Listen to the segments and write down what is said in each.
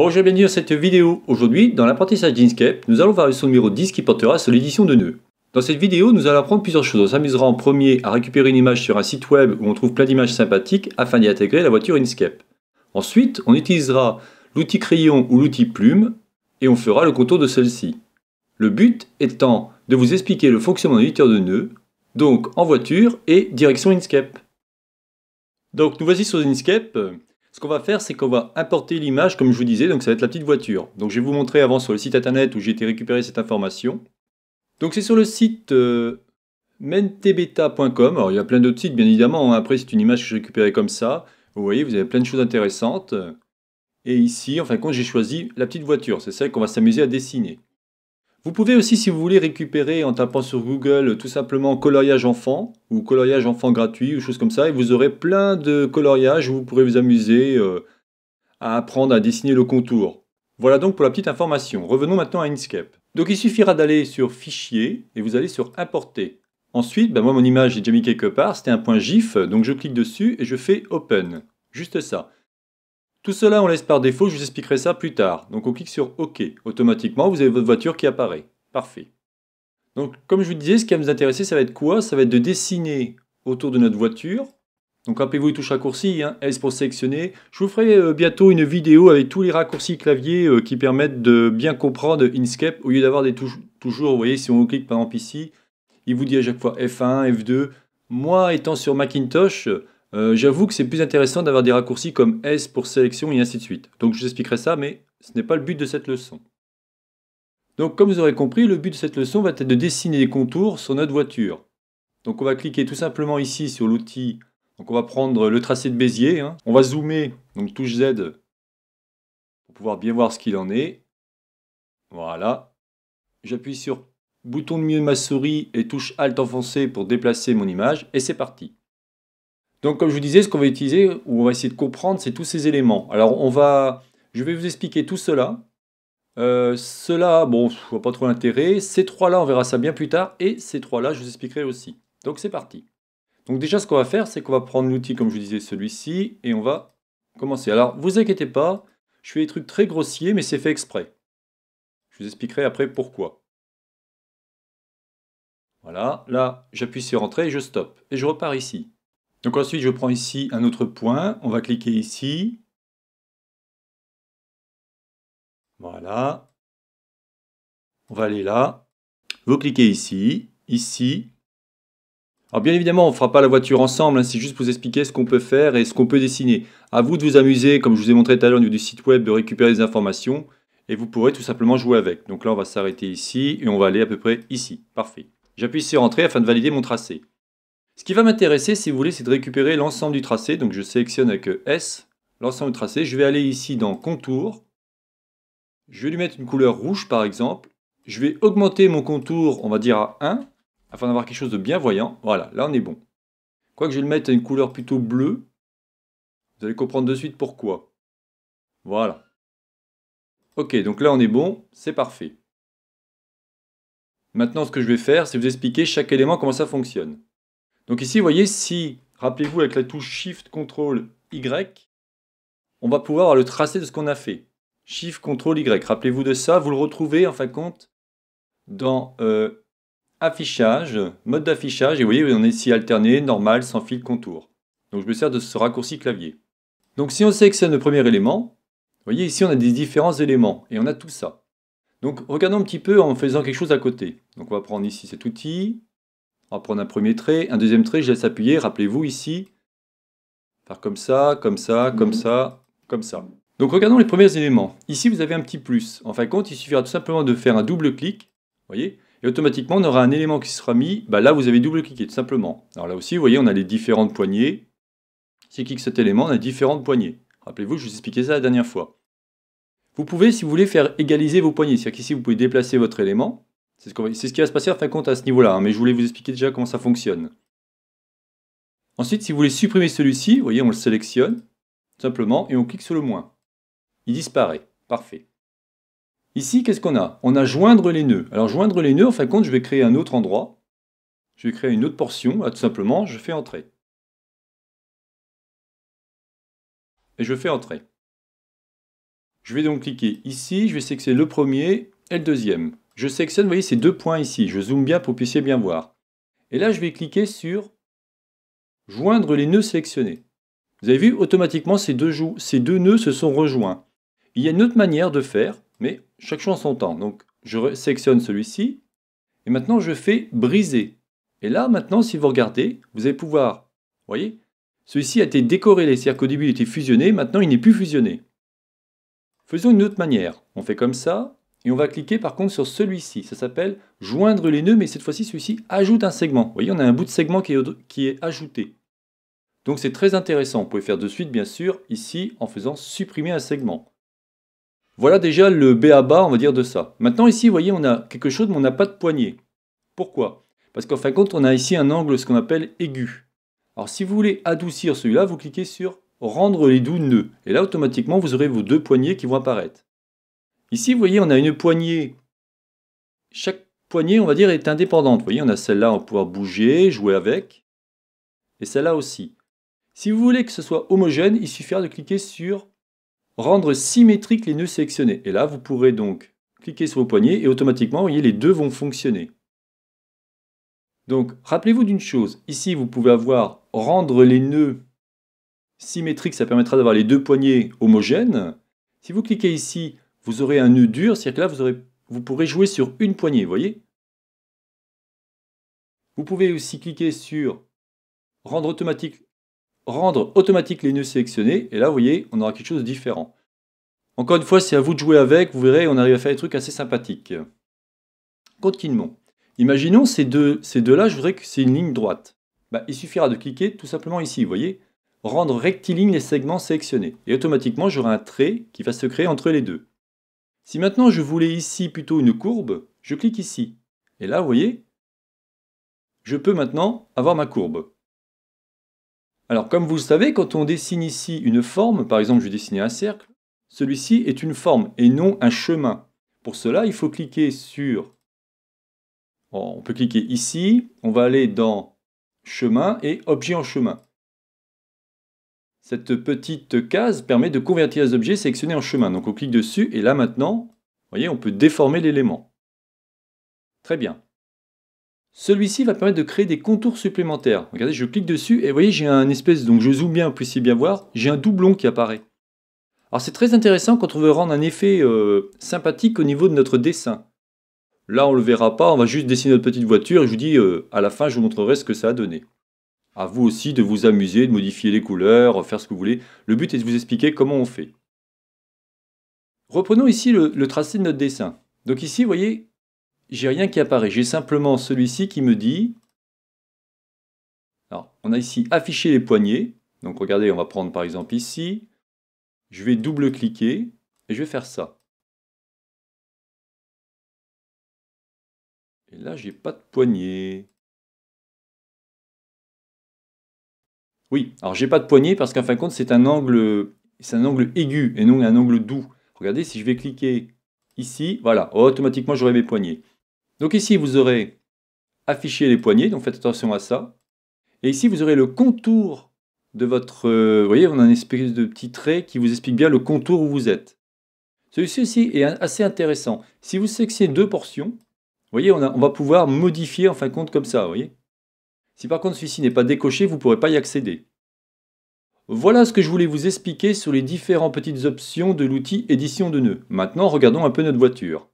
Bonjour et bienvenue dans cette vidéo. Aujourd'hui, dans l'apprentissage d'InScape, nous allons voir le son numéro 10 qui portera sur l'édition de nœuds. Dans cette vidéo, nous allons apprendre plusieurs choses. On s'amusera en premier à récupérer une image sur un site web où on trouve plein d'images sympathiques afin d'y intégrer la voiture Inkscape. Ensuite, on utilisera l'outil crayon ou l'outil plume et on fera le contour de celle-ci. Le but étant de vous expliquer le fonctionnement de l'éditeur de nœuds, donc en voiture et direction Inkscape. Donc nous voici sur Inkscape. Ce qu'on va faire, c'est qu'on va importer l'image, comme je vous disais, donc ça va être la petite voiture. Donc je vais vous montrer avant sur le site internet où j'ai été récupérer cette information. Donc c'est sur le site euh, mentebeta.com. Alors il y a plein d'autres sites, bien évidemment. Hein. Après, c'est une image que j'ai récupérée comme ça. Vous voyez, vous avez plein de choses intéressantes. Et ici, en fin de compte, j'ai choisi la petite voiture. C'est celle qu'on va s'amuser à dessiner. Vous pouvez aussi, si vous voulez, récupérer en tapant sur Google tout simplement coloriage enfant ou coloriage enfant gratuit ou choses comme ça, et vous aurez plein de coloriages où vous pourrez vous amuser euh, à apprendre à dessiner le contour. Voilà donc pour la petite information. Revenons maintenant à Inkscape. Donc il suffira d'aller sur Fichier et vous allez sur Importer. Ensuite, ben moi mon image est déjà mis quelque part, c'était un point GIF, donc je clique dessus et je fais Open. Juste ça. Tout cela, on laisse par défaut, je vous expliquerai ça plus tard. Donc on clique sur OK. Automatiquement, vous avez votre voiture qui apparaît. Parfait. Donc comme je vous disais, ce qui va nous intéresser, ça va être quoi Ça va être de dessiner autour de notre voiture. Donc rappelez-vous les touches raccourcis, hein. S pour sélectionner. Je vous ferai euh, bientôt une vidéo avec tous les raccourcis clavier euh, qui permettent de bien comprendre Inkscape au lieu d'avoir des touches toujours, vous voyez, si on clique par exemple ici, il vous dit à chaque fois F1, F2. Moi étant sur Macintosh, euh, j'avoue que c'est plus intéressant d'avoir des raccourcis comme S pour sélection et ainsi de suite. Donc je vous expliquerai ça, mais ce n'est pas le but de cette leçon. Donc comme vous aurez compris, le but de cette leçon va être de dessiner des contours sur notre voiture. Donc on va cliquer tout simplement ici sur l'outil. Donc on va prendre le tracé de Bézier. Hein. On va zoomer, donc touche Z, pour pouvoir bien voir ce qu'il en est. Voilà. J'appuie sur bouton de milieu de ma souris et touche Alt enfoncé pour déplacer mon image. Et c'est parti. Donc, comme je vous disais, ce qu'on va utiliser ou on va essayer de comprendre, c'est tous ces éléments. Alors, on va, je vais vous expliquer tout cela. Euh, cela, bon, je vois pas trop l'intérêt. Ces trois-là, on verra ça bien plus tard. Et ces trois-là, je vous expliquerai aussi. Donc, c'est parti. Donc, déjà, ce qu'on va faire, c'est qu'on va prendre l'outil, comme je vous disais, celui-ci, et on va commencer. Alors, vous inquiétez pas, je fais des trucs très grossiers, mais c'est fait exprès. Je vous expliquerai après pourquoi. Voilà, là, j'appuie sur Entrée et je stoppe. Et je repars ici. Donc ensuite, je prends ici un autre point. On va cliquer ici. Voilà. On va aller là. Vous cliquez ici, ici. Alors bien évidemment, on ne fera pas la voiture ensemble, hein. c'est juste pour vous expliquer ce qu'on peut faire et ce qu'on peut dessiner. À vous de vous amuser, comme je vous ai montré tout à l'heure au niveau du site web, de récupérer des informations et vous pourrez tout simplement jouer avec. Donc là, on va s'arrêter ici et on va aller à peu près ici. Parfait. J'appuie sur Entrée afin de valider mon tracé. Ce qui va m'intéresser, si vous voulez, c'est de récupérer l'ensemble du tracé. Donc je sélectionne avec S l'ensemble du tracé. Je vais aller ici dans Contour. Je vais lui mettre une couleur rouge, par exemple. Je vais augmenter mon contour, on va dire à 1, afin d'avoir quelque chose de bien voyant. Voilà, là on est bon. Quoique je vais le mettre à une couleur plutôt bleue. Vous allez comprendre de suite pourquoi. Voilà. Ok, donc là on est bon, c'est parfait. Maintenant, ce que je vais faire, c'est vous expliquer chaque élément comment ça fonctionne. Donc ici, vous voyez, si, rappelez-vous, avec la touche Shift, Ctrl, Y, on va pouvoir le tracer de ce qu'on a fait. Shift, Ctrl, Y. Rappelez-vous de ça, vous le retrouvez en fin de compte dans euh, Affichage, mode d'affichage, et vous voyez, on est ici alterné, normal, sans fil, contour. Donc je me sers de ce raccourci clavier. Donc si on sélectionne le premier élément, vous voyez ici on a des différents éléments, et on a tout ça. Donc regardons un petit peu en faisant quelque chose à côté. Donc on va prendre ici cet outil, on va prendre un premier trait, un deuxième trait, je laisse appuyer, rappelez-vous ici. Faire comme ça, comme ça, comme mhm. ça, comme ça. Donc regardons les premiers éléments. Ici, vous avez un petit plus. En fin de compte, il suffira tout simplement de faire un double clic, voyez, et automatiquement, on aura un élément qui sera mis. Bah là, vous avez double-cliqué, tout simplement. Alors là aussi, vous voyez, on a les différentes poignées. Si je clique cet élément, on a différentes poignées. Rappelez-vous, je vous expliquais ça la dernière fois. Vous pouvez, si vous voulez, faire égaliser vos poignées. C'est-à-dire qu'ici, vous pouvez déplacer votre élément. C'est ce, qui va se passer à fin de compte à ce niveau-là, hein, mais je voulais vous expliquer déjà comment ça fonctionne. Ensuite, si vous voulez supprimer celui-ci, vous voyez, on le sélectionne, tout simplement, et on clique sur le moins. Il disparaît. Parfait. Ici, qu'est-ce qu'on a On a joindre les nœuds. Alors, joindre les nœuds, en fin de compte, je vais créer un autre endroit. Je vais créer une autre portion. Là, tout simplement, je fais entrer. Et je fais entrer. Je vais donc cliquer ici, je vais sélectionner le premier et le deuxième je sélectionne, voyez, ces deux points ici. Je zoome bien pour que vous puissiez bien voir. Et là, je vais cliquer sur « Joindre les nœuds sélectionnés ». Vous avez vu, automatiquement, ces deux, ces deux nœuds se sont rejoints. Il y a une autre manière de faire, mais chaque chose en son temps. Donc, je sélectionne celui-ci. Et maintenant, je fais « Briser ». Et là, maintenant, si vous regardez, vous allez pouvoir, vous voyez, celui-ci a été décoré, c'est-à-dire qu'au début, il était fusionné, maintenant, il n'est plus fusionné. Faisons une autre manière. On fait comme ça, et on va cliquer par contre sur celui-ci. Ça s'appelle joindre les nœuds, mais cette fois-ci, celui-ci ajoute un segment. Vous voyez, on a un bout de segment qui est, ajouté. Donc c'est très intéressant. Vous pouvez faire de suite, bien sûr, ici, en faisant supprimer un segment. Voilà déjà le B à bas, on va dire, de ça. Maintenant, ici, vous voyez, on a quelque chose, mais on n'a pas de poignée. Pourquoi Parce qu'en fin de compte, on a ici un angle, ce qu'on appelle aigu. Alors si vous voulez adoucir celui-là, vous cliquez sur rendre les doux nœuds. Et là, automatiquement, vous aurez vos deux poignées qui vont apparaître. Ici, vous voyez, on a une poignée. Chaque poignée, on va dire, est indépendante. Vous voyez, on a celle-là, on va pouvoir bouger, jouer avec. Et celle-là aussi. Si vous voulez que ce soit homogène, il suffira de cliquer sur rendre symétrique les nœuds sélectionnés. Et là, vous pourrez donc cliquer sur vos poignées et automatiquement, vous voyez, les deux vont fonctionner. Donc, rappelez-vous d'une chose. Ici, vous pouvez avoir rendre les nœuds symétriques, ça permettra d'avoir les deux poignées homogènes. Si vous cliquez ici, vous aurez un nœud dur, c'est-à-dire que là, vous, aurez, vous pourrez jouer sur une poignée, vous voyez Vous pouvez aussi cliquer sur rendre automatique, rendre automatique les nœuds sélectionnés, et là, vous voyez, on aura quelque chose de différent. Encore une fois, c'est à vous de jouer avec, vous verrez, on arrive à faire des trucs assez sympathiques. Continuons. Imaginons ces deux-là, ces deux je voudrais que c'est une ligne droite. Bah, il suffira de cliquer tout simplement ici, vous voyez Rendre rectiligne les segments sélectionnés. Et automatiquement, j'aurai un trait qui va se créer entre les deux. Si maintenant je voulais ici plutôt une courbe, je clique ici. Et là, vous voyez, je peux maintenant avoir ma courbe. Alors comme vous le savez, quand on dessine ici une forme, par exemple je vais dessiner un cercle, celui-ci est une forme et non un chemin. Pour cela, il faut cliquer sur... on peut cliquer ici, on va aller dans chemin et objet en chemin. Cette petite case permet de convertir les objets sélectionnés en chemin. Donc on clique dessus et là maintenant, vous voyez, on peut déformer l'élément. Très bien. Celui-ci va permettre de créer des contours supplémentaires. Regardez, je clique dessus et vous voyez, j'ai un espèce, donc je zoome bien, vous puissiez bien voir, j'ai un doublon qui apparaît. Alors c'est très intéressant quand on veut rendre un effet euh, sympathique au niveau de notre dessin. Là, on ne le verra pas, on va juste dessiner notre petite voiture et je vous dis, euh, à la fin, je vous montrerai ce que ça a donné à vous aussi de vous amuser, de modifier les couleurs, faire ce que vous voulez. Le but est de vous expliquer comment on fait. Reprenons ici le, tracé de notre dessin. Donc ici, vous voyez, j'ai rien qui apparaît. J'ai simplement celui-ci qui me dit... Alors, on a ici affiché les poignées. Donc regardez, on va prendre par exemple ici. Je vais double-cliquer et je vais faire ça. Et là, j'ai pas de poignée. Oui, alors j'ai pas de poignée parce qu'en fin de compte, c'est un angle c'est un angle aigu et non un angle doux. Regardez, si je vais cliquer ici, voilà, automatiquement j'aurai mes poignées. Donc ici, vous aurez affiché les poignées, donc faites attention à ça. Et ici, vous aurez le contour de votre... Euh, vous voyez, on a une espèce de petit trait qui vous explique bien le contour où vous êtes. Celui-ci aussi est assez intéressant. Si vous sélectionnez deux portions, vous voyez, on, on va pouvoir modifier en fin de compte comme ça, vous voyez. Si par contre celui-ci n'est pas décoché, vous ne pourrez pas y accéder. Voilà ce que je voulais vous expliquer sur les différentes petites options de l'outil édition de nœuds. Maintenant, regardons un peu notre voiture.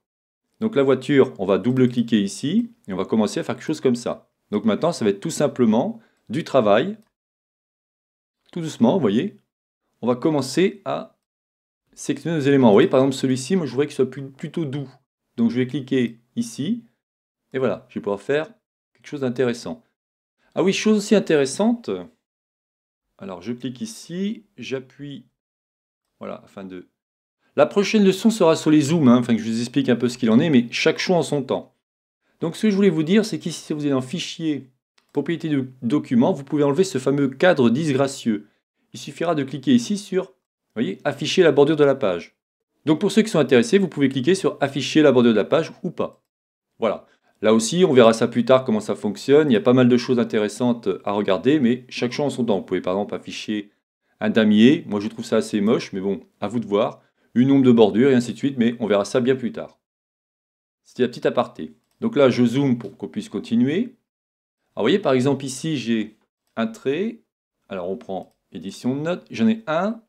Donc la voiture, on va double-cliquer ici et on va commencer à faire quelque chose comme ça. Donc maintenant, ça va être tout simplement du travail. Tout doucement, vous voyez, on va commencer à sélectionner nos éléments. Vous voyez, par exemple, celui-ci, moi, je voudrais qu'il soit plutôt doux. Donc je vais cliquer ici et voilà, je vais pouvoir faire quelque chose d'intéressant. Ah oui, chose aussi intéressante. Alors, je clique ici, j'appuie. Voilà, afin de... La prochaine leçon sera sur les zooms, hein, afin que je vous explique un peu ce qu'il en est, mais chaque choix en son temps. Donc, ce que je voulais vous dire, c'est qu'ici, si vous êtes dans Fichier, Propriété de document, vous pouvez enlever ce fameux cadre disgracieux. Il suffira de cliquer ici sur voyez, Afficher la bordure de la page. Donc, pour ceux qui sont intéressés, vous pouvez cliquer sur Afficher la bordure de la page ou pas. Voilà. Là aussi, on verra ça plus tard comment ça fonctionne. Il y a pas mal de choses intéressantes à regarder, mais chaque chose en son temps. Vous pouvez par exemple afficher un damier. Moi, je trouve ça assez moche, mais bon, à vous de voir. Une ombre de bordure et ainsi de suite, mais on verra ça bien plus tard. C'était la petite aparté. Donc là, je zoome pour qu'on puisse continuer. Alors, vous voyez, par exemple, ici, j'ai un trait. Alors, on prend édition de notes. J'en ai un.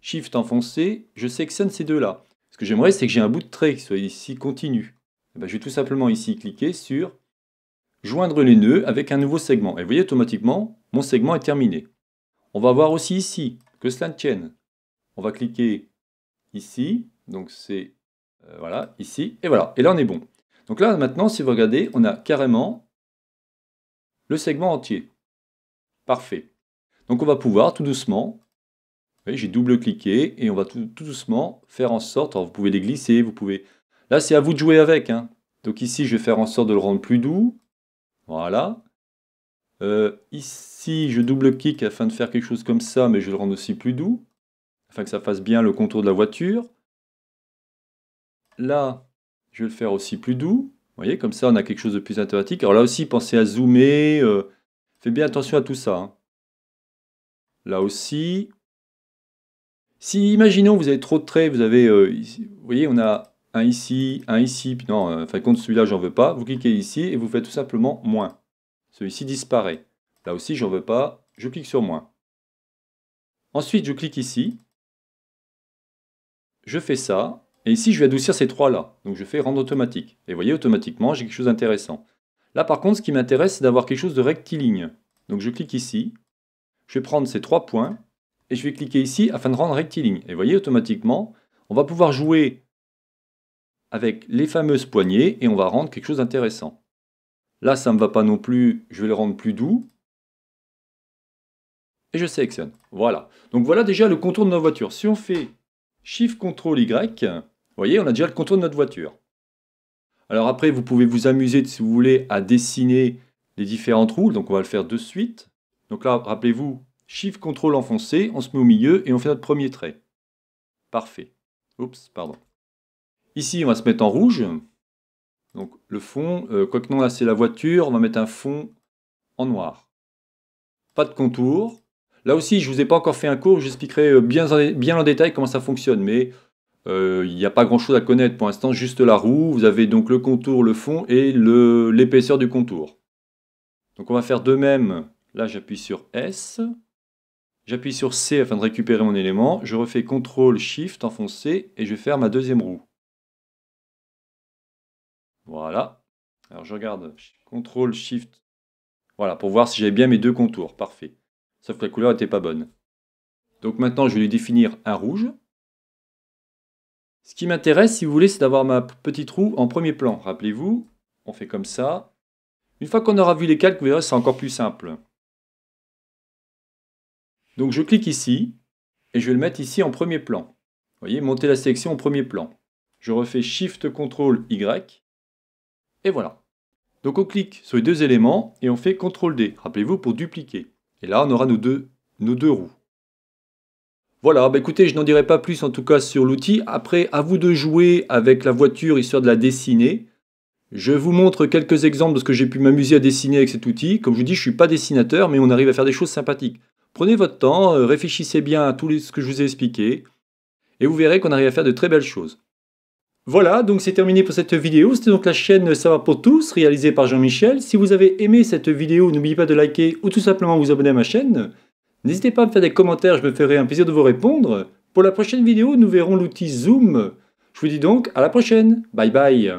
Shift enfoncé. Je sélectionne ces deux-là. Ce que j'aimerais, c'est que j'ai un bout de trait qui soit ici continu. Eh ben, je vais tout simplement ici cliquer sur joindre les nœuds avec un nouveau segment. Et vous voyez, automatiquement, mon segment est terminé. On va voir aussi ici que cela ne tienne. On va cliquer ici, donc c'est euh, voilà, ici, et voilà, et là on est bon. Donc là maintenant, si vous regardez, on a carrément le segment entier. Parfait. Donc on va pouvoir tout doucement, vous voyez, j'ai double-cliqué et on va tout, tout, doucement faire en sorte, alors vous pouvez les glisser, vous pouvez Là, c'est à vous de jouer avec. Hein. Donc ici, je vais faire en sorte de le rendre plus doux. Voilà. Euh, ici, je double kick afin de faire quelque chose comme ça, mais je le rends aussi plus doux, afin que ça fasse bien le contour de la voiture. Là, je vais le faire aussi plus doux. Vous voyez, comme ça, on a quelque chose de plus thématique, Alors là aussi, pensez à zoomer. Euh, faites bien attention à tout ça. Hein. Là aussi. Si, imaginons, vous avez trop de traits, vous avez... Euh, vous voyez, on a un ici, un ici, puis non, euh, enfin compte celui-là, j'en veux pas. Vous cliquez ici et vous faites tout simplement moins. Celui-ci disparaît. Là aussi, j'en veux pas, je clique sur moins. Ensuite, je clique ici. Je fais ça. Et ici, je vais adoucir ces trois-là. Donc, je fais rendre automatique. Et vous voyez, automatiquement, j'ai quelque chose d'intéressant. Là, par contre, ce qui m'intéresse, c'est d'avoir quelque chose de rectiligne. Donc, je clique ici. Je vais prendre ces trois points. Et je vais cliquer ici afin de rendre rectiligne. Et vous voyez, automatiquement, on va pouvoir jouer avec les fameuses poignées et on va rendre quelque chose d'intéressant. Là, ça ne me va pas non plus, je vais le rendre plus doux. Et je sélectionne. Voilà. Donc voilà déjà le contour de notre voiture. Si on fait Shift Ctrl Y, vous voyez, on a déjà le contour de notre voiture. Alors après, vous pouvez vous amuser, si vous voulez, à dessiner les différentes roues. Donc on va le faire de suite. Donc là, rappelez-vous, Shift Ctrl enfoncé, on se met au milieu et on fait notre premier trait. Parfait. Oups, pardon. Ici, on va se mettre en rouge. Donc le fond, euh, quoi quoique non, là c'est la voiture, on va mettre un fond en noir. Pas de contour. Là aussi, je ne vous ai pas encore fait un cours, j'expliquerai euh, bien, en, bien en détail comment ça fonctionne, mais euh, il n'y a pas grand chose à connaître pour l'instant, juste la roue, vous avez donc le contour, le fond et l'épaisseur du contour. Donc on va faire de même, là j'appuie sur S, j'appuie sur C afin de récupérer mon élément, je refais CTRL SHIFT, enfoncé, et je vais faire ma deuxième roue. Voilà. Alors je regarde CTRL SHIFT. Voilà, pour voir si j'avais bien mes deux contours. Parfait. Sauf que la couleur n'était pas bonne. Donc maintenant, je vais lui définir un rouge. Ce qui m'intéresse, si vous voulez, c'est d'avoir ma petite roue en premier plan. Rappelez-vous, on fait comme ça. Une fois qu'on aura vu les calques, vous verrez, c'est encore plus simple. Donc je clique ici, et je vais le mettre ici en premier plan. Vous voyez, monter la sélection en premier plan. Je refais Shift, Ctrl, Y. Et voilà. Donc on clique sur les deux éléments et on fait CTRL-D, rappelez-vous, pour dupliquer. Et là, on aura nos deux, nos deux roues. Voilà, bah, écoutez, je n'en dirai pas plus en tout cas sur l'outil. Après, à vous de jouer avec la voiture histoire de la dessiner. Je vous montre quelques exemples de ce que j'ai pu m'amuser à dessiner avec cet outil. Comme je vous dis, je ne suis pas dessinateur, mais on arrive à faire des choses sympathiques. Prenez votre temps, euh, réfléchissez bien à tout ce que je vous ai expliqué, et vous verrez qu'on arrive à faire de très belles choses. Voilà, donc c'est terminé pour cette vidéo. C'était donc la chaîne Ça pour tous, réalisée par Jean-Michel. Si vous avez aimé cette vidéo, n'oubliez pas de liker ou tout simplement vous abonner à ma chaîne. N'hésitez pas à me faire des commentaires, je me ferai un plaisir de vous répondre. Pour la prochaine vidéo, nous verrons l'outil Zoom. Je vous dis donc à la prochaine. Bye bye